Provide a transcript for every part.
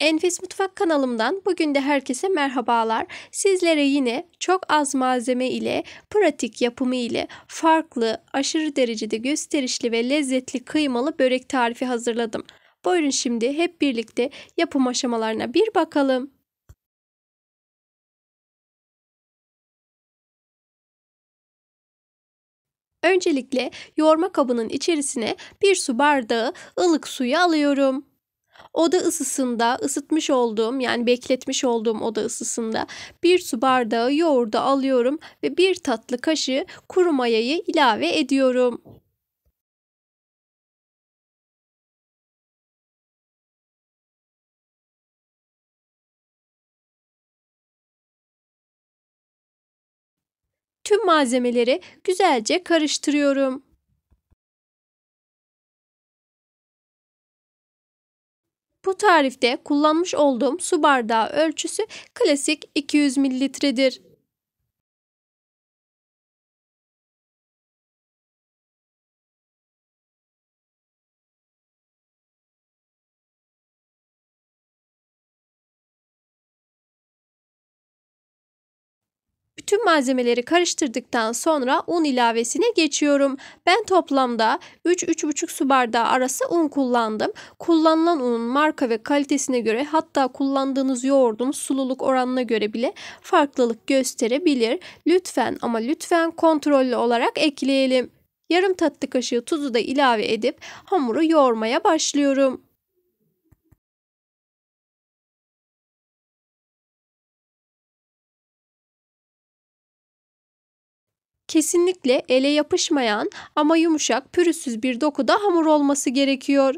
Enfes Mutfak kanalımdan bugün de herkese merhabalar. Sizlere yine çok az malzeme ile pratik yapımı ile farklı, aşırı derecede gösterişli ve lezzetli kıymalı börek tarifi hazırladım. Buyurun şimdi hep birlikte yapım aşamalarına bir bakalım. Öncelikle yoğurma kabının içerisine bir su bardağı ılık suyu alıyorum oda ısısında ısıtmış olduğum yani bekletmiş olduğum oda ısısında bir su bardağı yoğurdu alıyorum ve bir tatlı kaşığı kuru mayayı ilave ediyorum. Tüm malzemeleri güzelce karıştırıyorum. Bu tarifte kullanmış olduğum su bardağı ölçüsü klasik 200 mililitredir. Tüm malzemeleri karıştırdıktan sonra un ilavesine geçiyorum. Ben toplamda 3-3,5 su bardağı arası un kullandım. Kullanılan unun marka ve kalitesine göre hatta kullandığınız yoğurdun sululuk oranına göre bile farklılık gösterebilir. Lütfen ama lütfen kontrollü olarak ekleyelim. Yarım tatlı kaşığı tuzu da ilave edip hamuru yoğurmaya başlıyorum. kesinlikle ele yapışmayan ama yumuşak pürüzsüz bir dokuda hamur olması gerekiyor.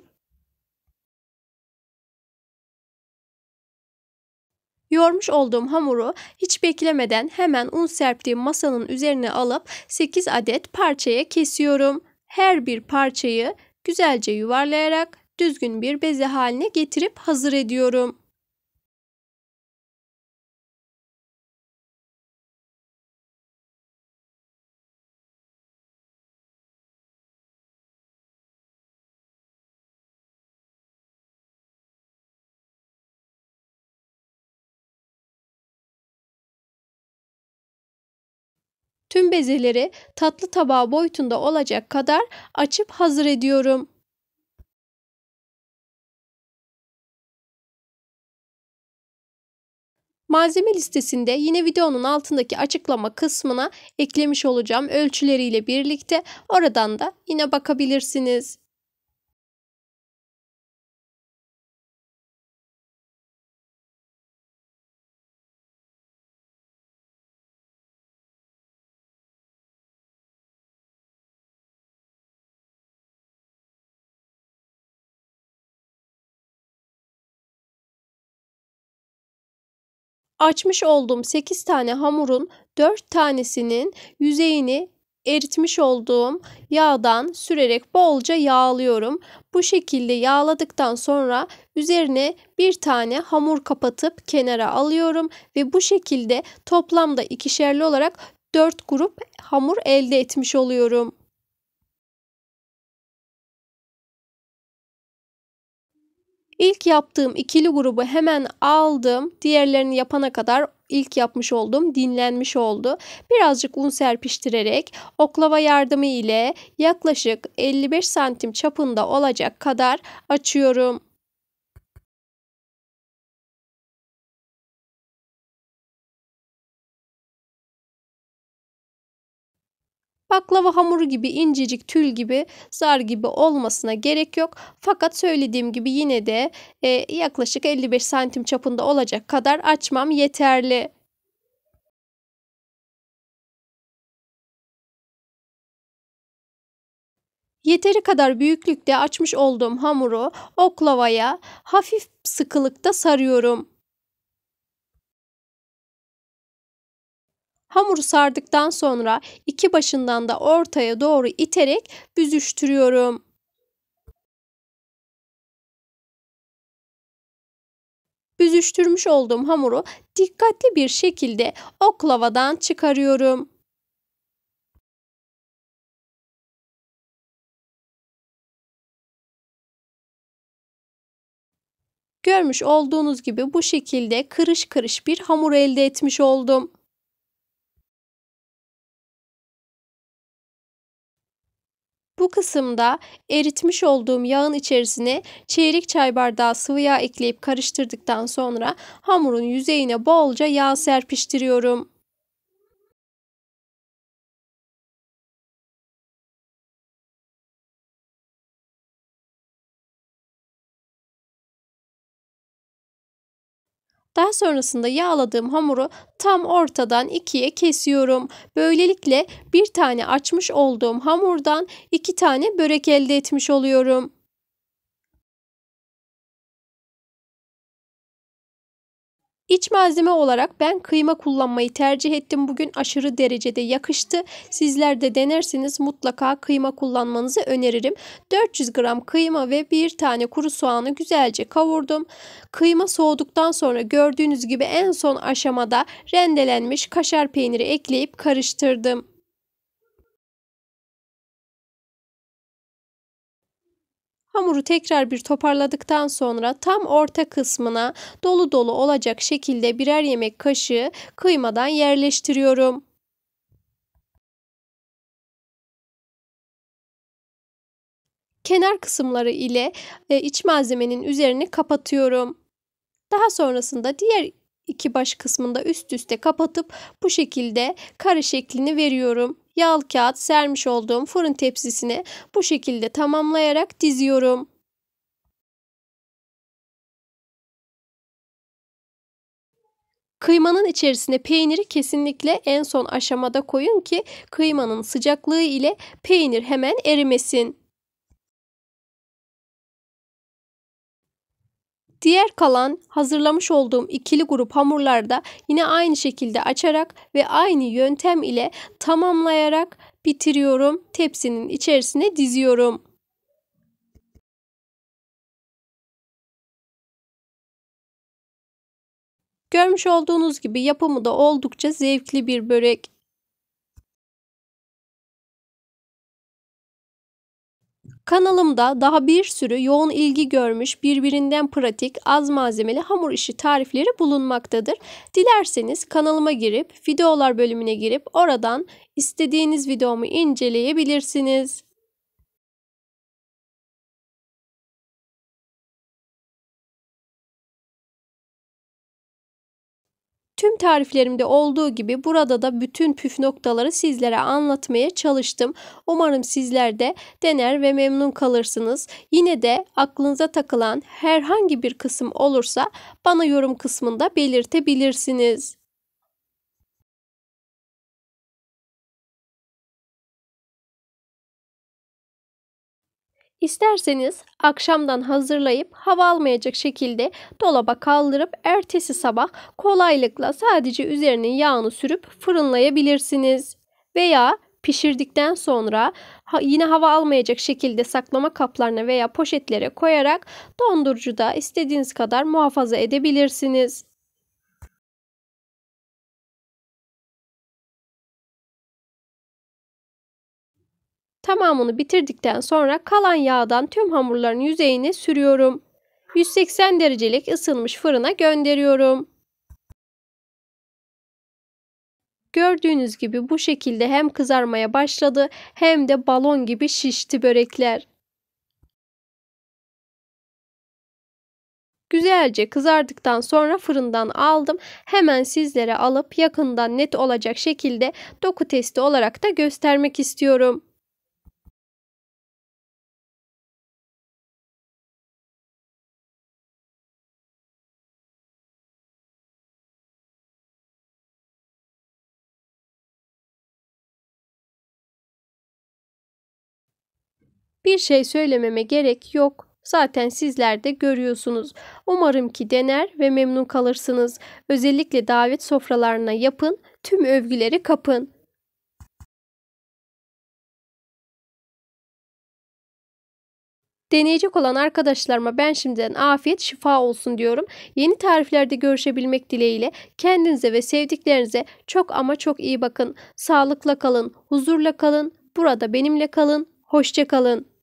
Yormuş olduğum hamuru hiç beklemeden hemen un serptiğim masanın üzerine alıp 8 adet parçaya kesiyorum. Her bir parçayı güzelce yuvarlayarak düzgün bir beze haline getirip hazır ediyorum. Tüm bezeleri tatlı tabağı boyutunda olacak kadar açıp hazır ediyorum. Malzeme listesinde yine videonun altındaki açıklama kısmına eklemiş olacağım ölçüleriyle birlikte oradan da yine bakabilirsiniz. açmış olduğum 8 tane hamurun 4 tanesinin yüzeyini eritmiş olduğum yağdan sürerek bolca yağlıyorum. Bu şekilde yağladıktan sonra üzerine bir tane hamur kapatıp kenara alıyorum ve bu şekilde toplamda ikişerli olarak 4 grup hamur elde etmiş oluyorum. İlk yaptığım ikili grubu hemen aldım. Diğerlerini yapana kadar ilk yapmış oldum dinlenmiş oldu. Birazcık un serpiştirerek oklava yardımı ile yaklaşık 55 santim çapında olacak kadar açıyorum. Baklava hamuru gibi incecik tül gibi zar gibi olmasına gerek yok. Fakat söylediğim gibi yine de e, yaklaşık 55 santim çapında olacak kadar açmam yeterli. Yeteri kadar büyüklükte açmış olduğum hamuru oklavaya hafif sıkılıkta sarıyorum. Hamuru sardıktan sonra iki başından da ortaya doğru iterek büzüştürüyorum. Büzüştürmüş olduğum hamuru dikkatli bir şekilde oklavadan çıkarıyorum. Görmüş olduğunuz gibi bu şekilde kırış kırış bir hamur elde etmiş oldum. Bu kısımda eritmiş olduğum yağın içerisine çeyrek çay bardağı sıvı yağ ekleyip karıştırdıktan sonra hamurun yüzeyine bolca yağ serpiştiriyorum. Daha sonrasında yağladığım hamuru tam ortadan ikiye kesiyorum. Böylelikle bir tane açmış olduğum hamurdan iki tane börek elde etmiş oluyorum. İç malzeme olarak ben kıyma kullanmayı tercih ettim. Bugün aşırı derecede yakıştı. Sizler de denerseniz mutlaka kıyma kullanmanızı öneririm. 400 gram kıyma ve bir tane kuru soğanı güzelce kavurdum. Kıyma soğuduktan sonra gördüğünüz gibi en son aşamada rendelenmiş kaşar peyniri ekleyip karıştırdım. Hamuru tekrar bir toparladıktan sonra tam orta kısmına dolu dolu olacak şekilde birer yemek kaşığı kıymadan yerleştiriyorum. Kenar kısımları ile e, iç malzemenin üzerini kapatıyorum. Daha sonrasında diğer iki baş kısmında üst üste kapatıp bu şekilde kare şeklini veriyorum yağlı kağıt sermiş olduğum fırın tepsisine bu şekilde tamamlayarak diziyorum. Kıymanın içerisine peyniri kesinlikle en son aşamada koyun ki kıymanın sıcaklığı ile peynir hemen erimesin. Diğer kalan hazırlamış olduğum ikili grup hamurlarda yine aynı şekilde açarak ve aynı yöntem ile tamamlayarak bitiriyorum. Tepsinin içerisine diziyorum. Görmüş olduğunuz gibi yapımı da oldukça zevkli bir börek. Kanalımda daha bir sürü yoğun ilgi görmüş birbirinden pratik az malzemeli hamur işi tarifleri bulunmaktadır. Dilerseniz kanalıma girip videolar bölümüne girip oradan istediğiniz videomu inceleyebilirsiniz. tüm tariflerimde olduğu gibi burada da bütün püf noktaları sizlere anlatmaya çalıştım. Umarım sizler de dener ve memnun kalırsınız. Yine de aklınıza takılan herhangi bir kısım olursa bana yorum kısmında belirtebilirsiniz. İsterseniz akşamdan hazırlayıp hava almayacak şekilde dolaba kaldırıp ertesi sabah kolaylıkla sadece üzerine yağını sürüp fırınlayabilirsiniz. Veya pişirdikten sonra yine hava almayacak şekilde saklama kaplarına veya poşetlere koyarak dondurucuda istediğiniz kadar muhafaza edebilirsiniz. Tamamını bitirdikten sonra kalan yağdan tüm hamurların yüzeyine sürüyorum. 180 derecelik ısınmış fırına gönderiyorum. Gördüğünüz gibi bu şekilde hem kızarmaya başladı hem de balon gibi şişti börekler. Güzelce kızardıktan sonra fırından aldım. Hemen sizlere alıp yakından net olacak şekilde doku testi olarak da göstermek istiyorum. Bir şey söylememe gerek yok. Zaten sizler de görüyorsunuz. Umarım ki dener ve memnun kalırsınız. Özellikle davet sofralarına yapın, tüm övgüleri kapın. Deneyecek olan arkadaşlarıma ben şimdiden afiyet şifa olsun diyorum. Yeni tariflerde görüşebilmek dileğiyle kendinize ve sevdiklerinize çok ama çok iyi bakın. Sağlıkla kalın, huzurla kalın, burada benimle kalın, hoşça kalın.